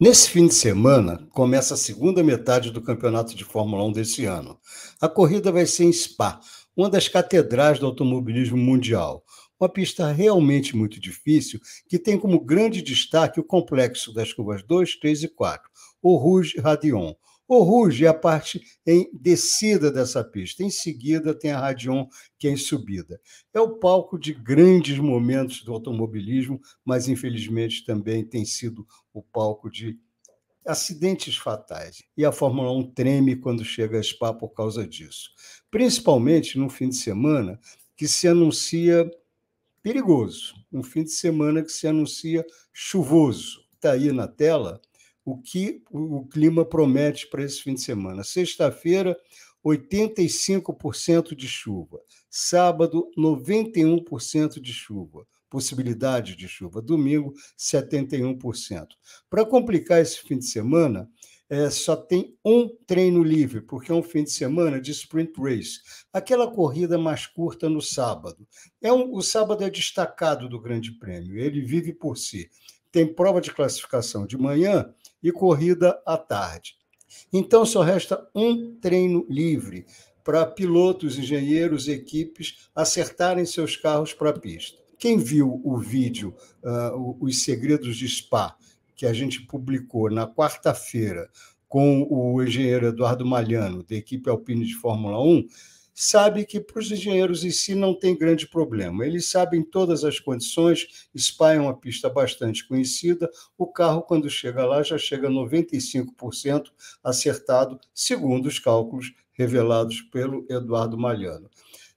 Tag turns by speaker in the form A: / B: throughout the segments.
A: Nesse fim de semana, começa a segunda metade do campeonato de Fórmula 1 desse ano. A corrida vai ser em Spa, uma das catedrais do automobilismo mundial. Uma pista realmente muito difícil, que tem como grande destaque o complexo das curvas 2, 3 e 4, o Rouge Radion, o ruge é a parte em descida dessa pista. Em seguida, tem a Radion, que é em subida. É o palco de grandes momentos do automobilismo, mas infelizmente também tem sido o palco de acidentes fatais. E a Fórmula 1 treme quando chega a Spa por causa disso. Principalmente no fim de semana, que se anuncia perigoso. Um fim de semana que se anuncia chuvoso. Está aí na tela o que o clima promete para esse fim de semana. Sexta-feira, 85% de chuva. Sábado, 91% de chuva. Possibilidade de chuva. Domingo, 71%. Para complicar esse fim de semana, é, só tem um treino livre, porque é um fim de semana de sprint race, aquela corrida mais curta no sábado. É um, o sábado é destacado do Grande Prêmio, ele vive por si tem prova de classificação de manhã e corrida à tarde. Então só resta um treino livre para pilotos, engenheiros, equipes acertarem seus carros para a pista. Quem viu o vídeo uh, Os Segredos de Spa, que a gente publicou na quarta-feira com o engenheiro Eduardo Malhano, da equipe Alpine de Fórmula 1, sabe que para os engenheiros em si não tem grande problema. Eles sabem todas as condições, SPA é uma pista bastante conhecida. O carro, quando chega lá, já chega 95% acertado, segundo os cálculos revelados pelo Eduardo Malhano.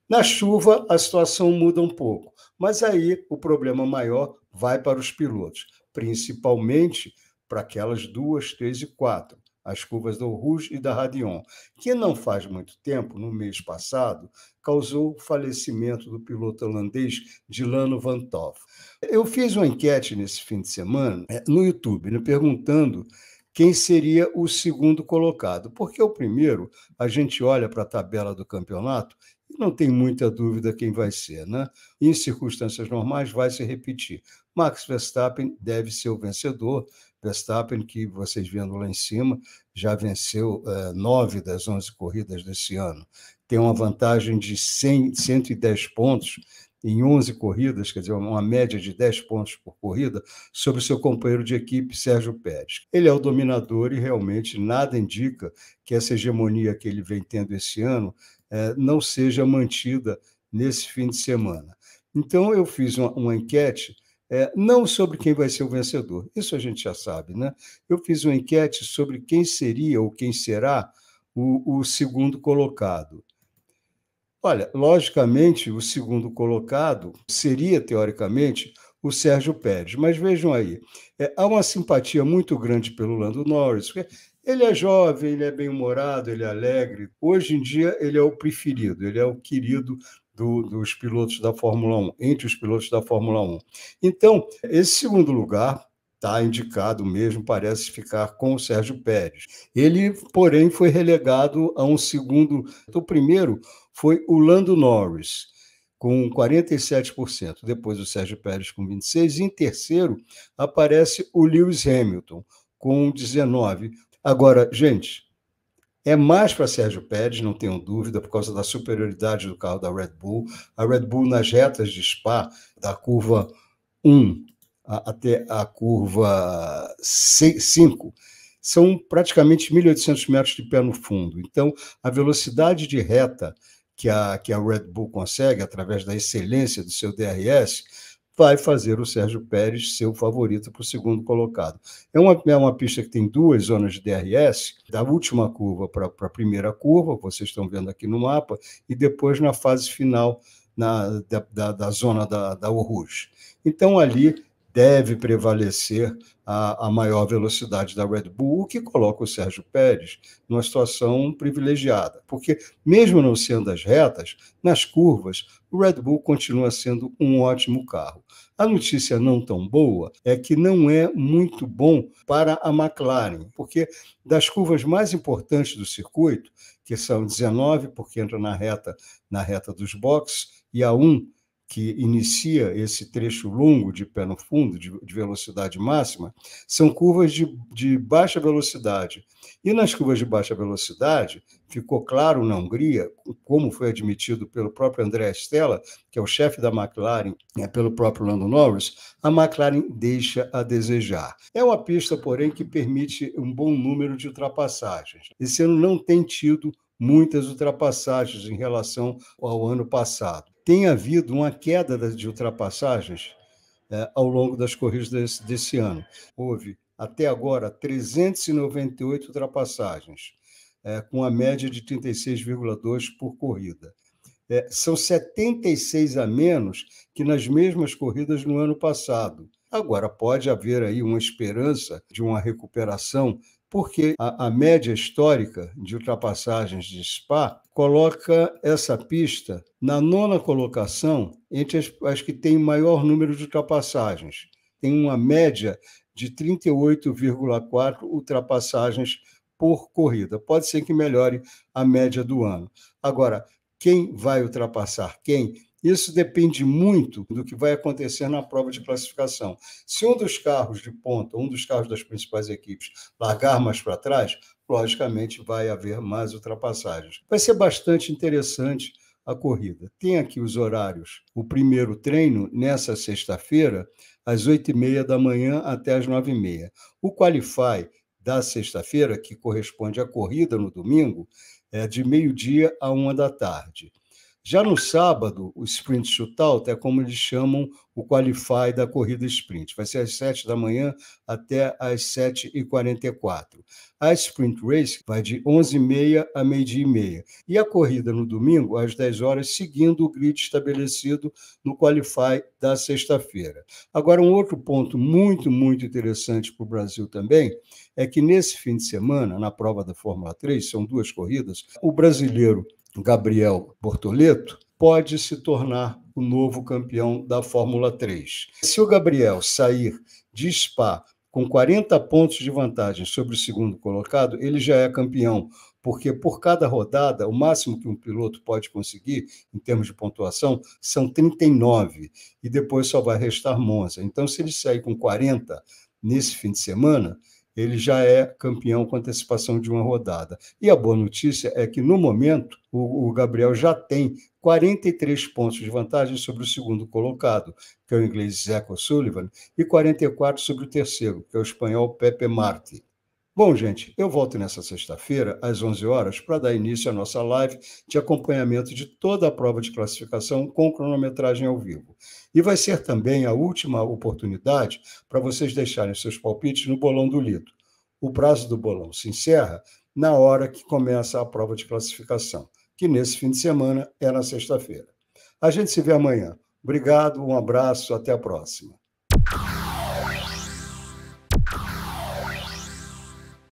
A: Na chuva, a situação muda um pouco, mas aí o problema maior vai para os pilotos, principalmente para aquelas duas, três e quatro as curvas do Rouge e da Radion, que não faz muito tempo, no mês passado, causou o falecimento do piloto holandês Dilano Vantoff. Eu fiz uma enquete nesse fim de semana eh, no YouTube, né, perguntando quem seria o segundo colocado, porque o primeiro, a gente olha para a tabela do campeonato e não tem muita dúvida quem vai ser, né? Em circunstâncias normais vai se repetir. Max Verstappen deve ser o vencedor, Verstappen, que vocês vendo lá em cima, já venceu uh, nove das onze corridas desse ano, tem uma vantagem de 100, 110 pontos em 11 corridas, quer dizer, uma média de 10 pontos por corrida, sobre seu companheiro de equipe, Sérgio Pérez. Ele é o dominador e realmente nada indica que essa hegemonia que ele vem tendo esse ano eh, não seja mantida nesse fim de semana. Então, eu fiz uma, uma enquete é, não sobre quem vai ser o vencedor. Isso a gente já sabe, né? Eu fiz uma enquete sobre quem seria ou quem será o, o segundo colocado. Olha, logicamente, o segundo colocado seria, teoricamente, o Sérgio Pérez. Mas vejam aí, é, há uma simpatia muito grande pelo Lando Norris. Ele é jovem, ele é bem-humorado, ele é alegre. Hoje em dia, ele é o preferido, ele é o querido do, dos pilotos da Fórmula 1, entre os pilotos da Fórmula 1. Então, esse segundo lugar está indicado mesmo, parece ficar com o Sérgio Pérez. Ele, porém, foi relegado a um segundo. O primeiro foi o Lando Norris, com 47%. Depois o Sérgio Pérez, com 26%. E em terceiro aparece o Lewis Hamilton, com 19%. Agora, gente, é mais para Sérgio Pérez, não tenho dúvida, por causa da superioridade do carro da Red Bull. A Red Bull nas retas de Spa, da curva 1 até a curva 5, são praticamente 1.800 metros de pé no fundo. Então, a velocidade de reta que a, que a Red Bull consegue, através da excelência do seu DRS, vai fazer o Sérgio Pérez seu favorito para o segundo colocado. É uma, é uma pista que tem duas zonas de DRS, da última curva para a primeira curva, vocês estão vendo aqui no mapa, e depois na fase final na, da, da, da zona da, da Oruge. Então, ali deve prevalecer a, a, maior velocidade da Red Bull, o que coloca o Sérgio Pérez numa situação privilegiada. Porque, mesmo não sendo as retas, nas curvas, o Red Bull continua sendo um ótimo carro. A notícia não tão boa é que não é muito bom para a McLaren, porque das curvas mais importantes do circuito, que são 19, porque entra na reta, na reta dos boxes, e a 1, que inicia esse trecho longo de pé no fundo, de, de velocidade máxima, são curvas de, de baixa velocidade. E nas curvas de baixa velocidade, ficou claro na Hungria, como foi admitido pelo próprio André Stella, que é o chefe da McLaren, é pelo próprio Lando Norris, a McLaren deixa a desejar. É uma pista, porém, que permite um bom número de ultrapassagens. Esse ano não tem tido muitas ultrapassagens em relação ao ano passado. Tem havido uma queda de ultrapassagens é, ao longo das corridas desse, desse ano. Houve, até agora, 398 ultrapassagens, é, com a média de 36,2 por corrida. É, são 76 a menos que nas mesmas corridas no ano passado. Agora, pode haver aí uma esperança de uma recuperação porque a, a média histórica de ultrapassagens de Spa coloca essa pista na nona colocação entre as, as que têm maior número de ultrapassagens. Tem uma média de 38,4 ultrapassagens por corrida. Pode ser que melhore a média do ano. Agora, quem vai ultrapassar quem isso depende muito do que vai acontecer na prova de classificação. Se um dos carros de ponta, um dos carros das principais equipes, largar mais para trás, logicamente vai haver mais ultrapassagens. Vai ser bastante interessante a corrida. Tem aqui os horários. O primeiro treino, nessa sexta-feira, às oito e meia da manhã até às nove e meia. O Qualify da sexta-feira, que corresponde à corrida no domingo, é de meio-dia a uma da tarde. Já no sábado, o sprint shootout é como eles chamam o qualify da corrida sprint. Vai ser às 7 da manhã até às 7h44. A sprint race vai de 11h30 a meio-dia e meia. E a corrida no domingo, às 10 horas, seguindo o grid estabelecido no qualify da sexta-feira. Agora, um outro ponto muito, muito interessante para o Brasil também é que nesse fim de semana, na prova da Fórmula 3, são duas corridas, o brasileiro Gabriel Bortoleto, pode se tornar o novo campeão da Fórmula 3. Se o Gabriel sair de Spa com 40 pontos de vantagem sobre o segundo colocado, ele já é campeão, porque por cada rodada, o máximo que um piloto pode conseguir em termos de pontuação são 39, e depois só vai restar Monza. Então, se ele sair com 40 nesse fim de semana, ele já é campeão com antecipação de uma rodada. E a boa notícia é que, no momento, o, o, Gabriel já tem 43 pontos de vantagem sobre o segundo colocado, que é o inglês Zach Sullivan, e 44 sobre o terceiro, que é o espanhol Pepe Marti. Bom, gente, eu volto nessa sexta-feira, às 11 horas, para dar início à nossa live de acompanhamento de toda a prova de classificação com cronometragem ao vivo. E vai ser também a última oportunidade para vocês deixarem seus palpites no bolão do Lito. O prazo do bolão se encerra na hora que começa a prova de classificação, que nesse fim de semana é na sexta-feira. A gente se vê amanhã. Obrigado, um abraço, até a próxima.